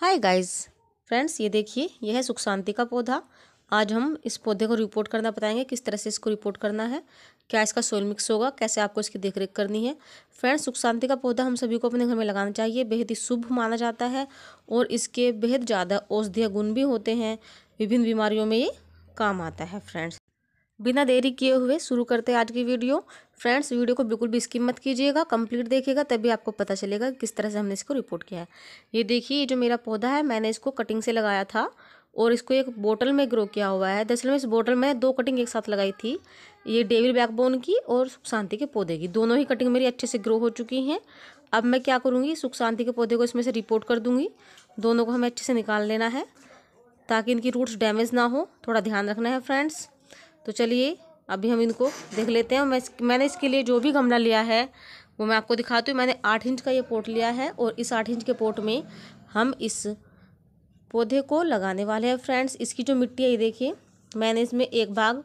hi guys friends ये देखिए यह है सुख शांति का पौधा आज हम इस पौधे को रिपोर्ट करना बताएंगे किस तरह से इसको रिपोर्ट करना है क्या इसका सोल मिक्स होगा कैसे आपको इसकी देखरेख करनी है फ्रेंड्स सुख शांति का पौधा हम सभी को अपने घर में लगाना चाहिए बेहद ही शुभ माना जाता है और इसके बेहद ज़्यादा औषधीय गुण भी होते हैं विभिन्न बीमारियों में ये काम आता है फ्रेंड्स बिना देरी किए हुए शुरू करते हैं आज की वीडियो फ्रेंड्स वीडियो को बिल्कुल भी स्किप मत कीजिएगा कंप्लीट देखिएगा तभी आपको पता चलेगा किस तरह से हमने इसको रिपोर्ट किया है ये देखिए ये जो मेरा पौधा है मैंने इसको कटिंग से लगाया था और इसको एक बोतल में ग्रो किया हुआ है दरअसल में इस बोतल में दो कटिंग एक साथ लगाई थी ये डेविल बैकबोन की और सुख शांति के पौधे की दोनों ही कटिंग मेरी अच्छे से ग्रो हो चुकी हैं अब मैं क्या करूँगी सुख शांति के पौधे को इसमें से रिपोर्ट कर दूँगी दोनों को हमें अच्छे से निकाल लेना है ताकि इनकी रूट्स डैमेज ना हो थोड़ा ध्यान रखना है फ्रेंड्स तो चलिए अभी हम इनको देख लेते हैं मैं मैंने इसके लिए जो भी गमला लिया है वो मैं आपको दिखाती हूँ मैंने आठ इंच का ये पोट लिया है और इस आठ इंच के पोट में हम इस पौधे को लगाने वाले हैं फ्रेंड्स इसकी जो मिट्टी है ये देखिए मैंने इसमें एक भाग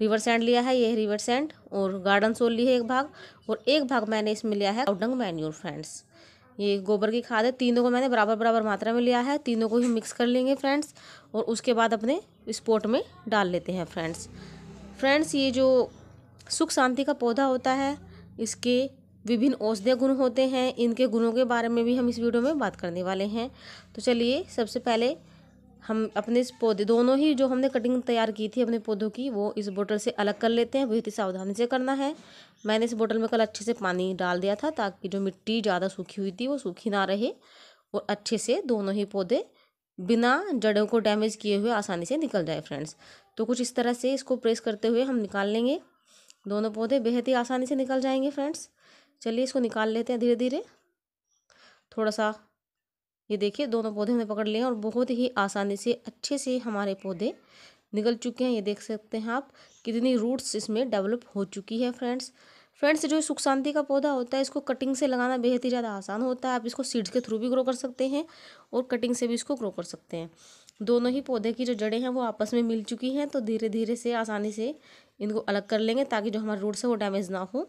रिवर सैंड लिया है ये रिवर सैंड और गार्डन सोल ली है एक भाग और एक भाग मैंने इसमें लिया है औडंग मैन्यूर फ्रेंड्स ये गोबर की खाद है तीनों को मैंने बराबर बराबर मात्रा में लिया है तीनों को ही मिक्स कर लेंगे फ्रेंड्स और उसके बाद अपने इस पोट में डाल लेते हैं फ्रेंड्स फ्रेंड्स ये जो सुख शांति का पौधा होता है इसके विभिन्न औषधीय गुण होते हैं इनके गुणों के बारे में भी हम इस वीडियो में बात करने वाले हैं तो चलिए सबसे पहले हम अपने इस पौधे दोनों ही जो हमने कटिंग तैयार की थी अपने पौधों की वो इस बोतल से अलग कर लेते हैं बहुत ही सावधानी से करना है मैंने इस बोतल में कल अच्छे से पानी डाल दिया था ताकि जो मिट्टी ज़्यादा सूखी हुई थी वो सूखी ना रहे और अच्छे से दोनों ही पौधे बिना जड़ों को डैमेज किए हुए आसानी से निकल जाए फ्रेंड्स तो कुछ इस तरह से इसको प्रेस करते हुए हम निकाल लेंगे दोनों पौधे बेहद ही आसानी से निकल जाएंगे फ्रेंड्स चलिए इसको निकाल लेते हैं धीरे धीरे थोड़ा सा ये देखिए दोनों पौधे हमने पकड़ लिए और बहुत ही आसानी से अच्छे से हमारे पौधे निकल चुके हैं ये देख सकते हैं आप कितनी रूट्स इसमें डेवलप हो चुकी है फ्रेंड्स फ्रेंड्स जो सुख शांति का पौधा होता है इसको कटिंग से लगाना बेहद ही ज़्यादा आसान होता है आप इसको सीड्स के थ्रू भी ग्रो कर सकते हैं और कटिंग से भी इसको ग्रो कर सकते हैं दोनों ही पौधे की जो जड़ें हैं वो आपस में मिल चुकी हैं तो धीरे धीरे से आसानी से इनको अलग कर लेंगे ताकि जो हमारे रूट्स है वो डैमेज ना हो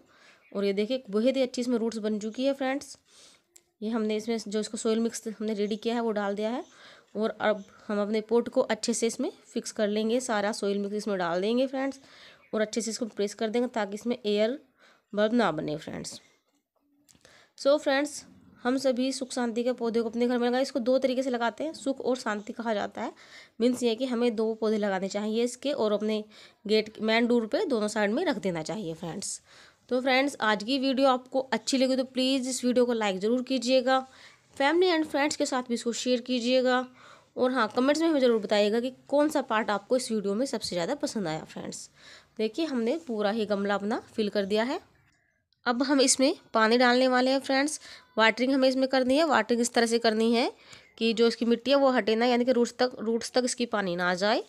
और ये देखिए बहुत ही अच्छी इसमें रूट्स बन चुकी है फ्रेंड्स ये हमने इसमें जो इसको सोयल मिक्स हमने रेडी किया है वो डाल दिया है और अब हम अपने पोट को अच्छे से इसमें फिक्स कर लेंगे सारा सोयल मिक्स इसमें डाल देंगे फ्रेंड्स और अच्छे से इसको प्रेस कर देंगे ताकि इसमें एयर बल्ब ना बने फ्रेंड्स सो फ्रेंड्स हम सभी सुख शांति के पौधे को अपने घर में लगाए इसको दो तरीके से लगाते हैं सुख और शांति कहा जाता है मीन्स ये कि हमें दो पौधे लगाने चाहिए इसके और अपने गेट मैन डोर पे दोनों साइड में रख देना चाहिए फ्रेंड्स तो फ्रेंड्स आज की वीडियो आपको अच्छी लगी तो प्लीज़ इस वीडियो को लाइक ज़रूर कीजिएगा फैमिली एंड फ्रेंड्स के साथ भी इसको शेयर कीजिएगा और हाँ कमेंट्स में हमें ज़रूर बताइएगा कि कौन सा पार्ट आपको इस वीडियो में सबसे ज़्यादा पसंद आया फ्रेंड्स देखिए हमने पूरा ही गमला अपना फिल कर दिया है अब हम इसमें पानी डालने वाले हैं फ्रेंड्स वाटरिंग हमें इसमें करनी है वाटरिंग इस तरह से करनी है कि जो इसकी मिट्टी है वो हटे ना यानी कि रूट्स तक रूट्स तक इसकी पानी ना आ जाए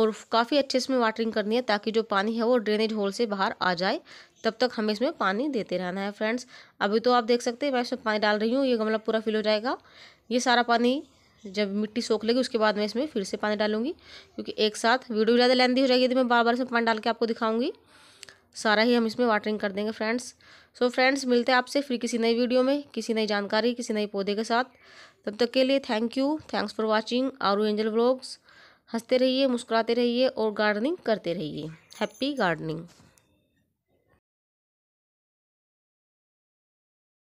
और काफ़ी अच्छे इसमें वाटरिंग करनी है ताकि जो पानी है वो ड्रेनेज होल से बाहर आ जाए तब तक हमें इसमें पानी देते रहना है फ्रेंड्स अभी तो आप देख सकते हैं मैं इसमें पानी डाल रही हूँ ये गमला पूरा फिल हो जाएगा ये सारा पानी जब मिट्टी सोख लेगी उसके बाद मैं इसमें फिर से पानी डालूंगी क्योंकि एक साथ वीडियो ज़्यादा लेंदी हो जाएगी यदि मैं बार बार इसमें पानी डाल के आपको दिखाऊंगी सारा ही हम इसमें वाटरिंग कर देंगे फ्रेंड्स सो फ्रेंड्स मिलते हैं आपसे फिर किसी नई वीडियो में किसी नई जानकारी किसी नए पौधे के साथ तब तक के लिए thank you thanks for watching Aaru angel vlogs हंसते रहिए मुस्कुराते रहिए और गार्डनिंग करते रहिए हैप्पी गार्डनिंग